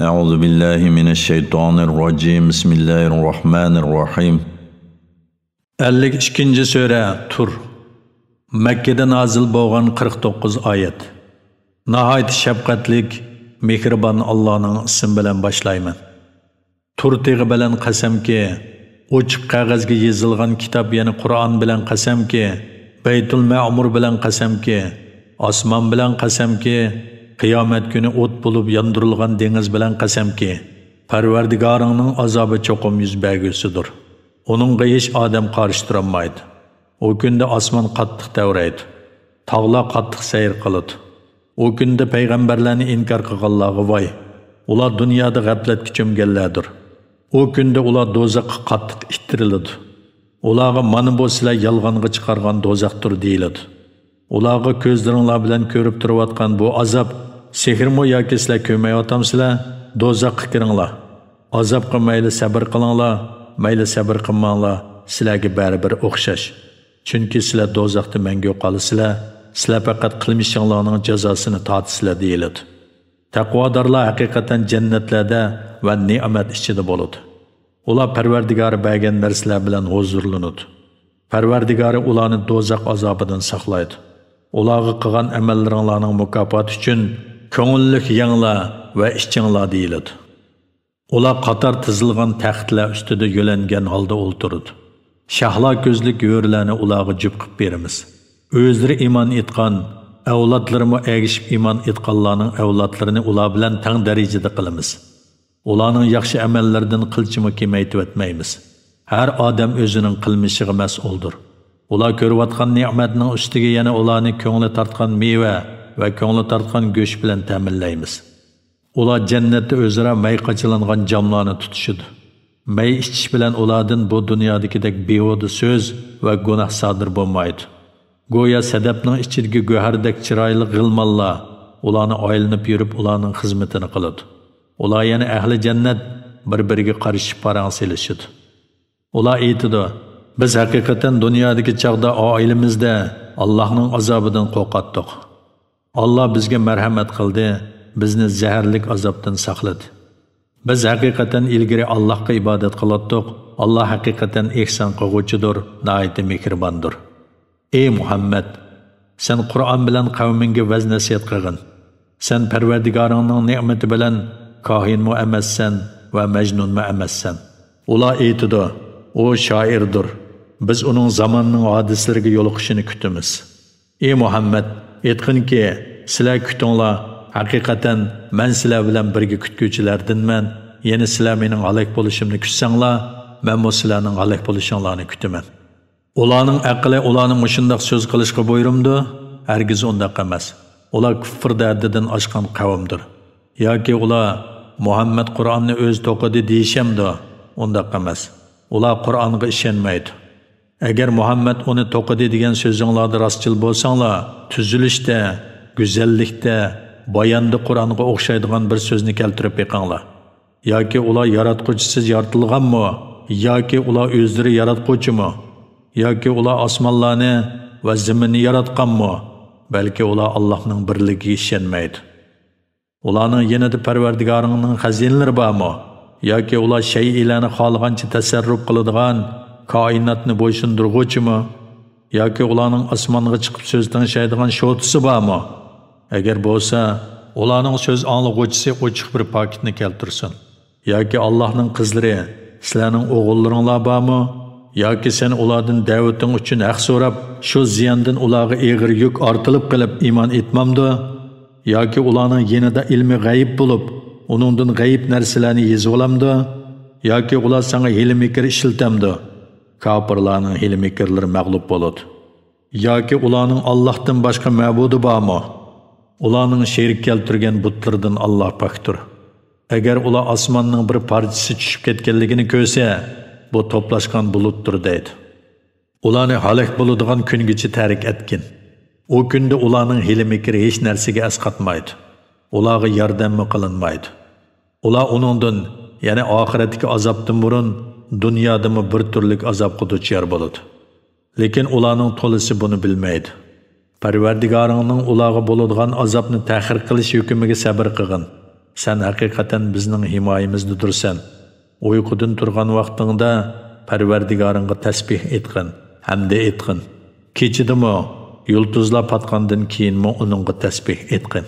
أعوذ بالله من الشيطان الرجيم بسم الله الرحمن الرحيم 52 سورة تور مكة نازل بوغان 49 آيات نهاية شبقتلك مهربان Allah'ın اسم بلن başlayman. Tur تيغ بلن قسم يزلغن كتاب يعني قرآن بلن قسم كي بيت المعمر بلن قسم كي اسمان بلن قسم كي qiyomat kuni o't bo'lib yondirilgan dengiz bilan qasamki parvardigoringning azobi cho'qim yuz bergusidir uningga hech odam qarshi turolmaydi u kunda osmon qattiq davraydi tog'lar qattiq sayr qiladi u kunda payg'ambarlarni inkor qilganlarga voy ular dunyoda g'aflatga cho'mganlardir u kunda ular do'zaxqa qattiq ittiriladi ularga mana bu sizlar yolg'onga chiqargan do'zaxdir deyiladi ularga ko'zlaringlar bilan ko'rib turibotgan bu azob sehrmi yoki sizlar ko'rmayotamsizlar do'zaxqa kiringlar azob qilmayli sabr qilinglar mayli sabr qilmanglar sizlarga baribir o'xshash chunki sizlar do'zaxda manga yo'qolasizlar sizlar faqat qilmishinglarning jazosini totisizlar deyiladi taqvodorlar haqiqatan jannatlarda va ne'mat ichida bo'ladi ular parvardigori bergan narsalar bilan huzurlanadi parvardigori ularni do'zax azobidan saqlaydi ularga qilgan amallaringlarning mukofoti uchun ko'ngillik yanglar va ishchinglar deyiladi. Ular qator tizilgan taxtlar ustida yo'langan holda o'ltirdi. shahlo ko'zlik yo'rlarni ularga jib qilib beramiz. O'zlari iymon etgan avlodlarimiz egishib iymon etganlarning avlodlarini ular bilan teng darajada qilamiz. Ularning yaxshi amallaridan qilchimi kemaytib o'tmaymiz. Har odam o'zining qilmishiga mas'uldir. Ular ko'rayotgan ne'matning ustiga yana ularni ko'ngli tortgan meva va ko'ngli tortgan go'sht bilan ta'minlaymiz. Ular jannatda o'zaro may qachilangan jamlarni tutishidi. May ichish bilan ulardan bu dunyodagidek bevoda so'z va gunoh sodir bo'lmaydi. Go'ya sadabning ichidagi go'hardek chiroyli g'ilmonlar ularni oylinib yurib ularning xizmatini qiladi. Ular yana ahli jannat bir-biriga qarshi parang selishidi. Ular aytdi: Biz haqiqatan dunyodagi chog'da oilamizda Allohning azobidan qo'rqatdik. Alloh bizga marhamat qildi, bizni zaharlik azobdan saqladi. Biz haqiqatan ilgari Allohga ibodat qilatdik. Alloh haqiqatan ihson qilguvchidir, nihoyat mehribondir. Ey Muhammad, sen Qur'on bilan qavmingga vaz nasihat qilgin. Sen Parvardigoringning ne'mati bilan kohinmu emassan va majnunmu emassan. Ular aytdi, u shoirdir. biz uning zamonning hodislariga yo'liqishini kutamiz ey muhammad aytqinki sizlar kutinglar haqiqatan man sizlar bilan birga kutguvchilardinman yana sizlar mening halak bo'lishimni kutsanglar man bu sizlarning halak bo'lishinglarni kutaman ularning aqli ularni mushundoq so'z qilishga buyurumdi hargiz undoq emas ular kufr dardidan oshgan qavmdir yoki ular muhammad qur'onni o'z to'qidi deyishamdi undoq emas ular qur'onga ishonmaydi agar muhammad uni to'qidi degan so'zinglarda rostchil bo'lsanglar tuzilishda go'zallikda bayonda qur'onga o'xshaydigan bir so'zni keltirib yiqinglar yoki ular yaratquchisiz yaratilganmi? yoki ular o'zlari yaratquvchimi yoki ular osmonlarni va zaminni yaratganmi balki ular allohning birligiga ishonmaydi ularning yanada parvardigoringning xazinlari bormi yoki ular shay'ilarni xohlagancha tasarruf qiladigan koinotni bo'ysundirg'uvchimi yoki ularning osmonga chiqib so'z tanishadigan shotisi bormi agar bo'lsa ularning so'z anglag'uvchisi ochiq bir paketni keltirsin yoki allohning qizlari sizlarning o'g'illaringlar bormi yoki sen ulardan da'vating uchun haq so'rab shu ziyondan ularga eg'ir yuk ortilib qilib iymon etmamdi yoki ularning yanada ilmi g'ayib bo'lib uningdan g'ayib narsalarni yezib olamdi yoki ular sanga hili mikr ishiltamdi Kapırlarının hilmikirleri məqlub mag'lub bo'ladi yoki ularning allohdan boshqa mabudi bormi ularning şerik keltirgan butlardan alloh paktır. agar ular osmonning bir parçası tushib ketganligini ko'rsa bu to'plashgan bulutdir deydi. ularni halek bo'ladigan kungacha tarik terik etkin. O ularning ulanın hilmikiri hech narsaga asqatmaydi ularga yardım qilinmaydi ular Ula yani oxiratdagi azobdan burun, dunyodami bir turlik azobga duchor bo'ladi lekin ularning to'lisi buni bilmaydi parvardigoringning ularga bo'ladigan azobni tahir qilish hukmiga sabr qilgin san haqiqatan bizning himoyamizdadirsan uyqudan turgan vaqtingda parvardigoringga tasbeh etqin hamda etqin kechidimi yulduzlar patqandan keyinmi uningga tasbeh etqin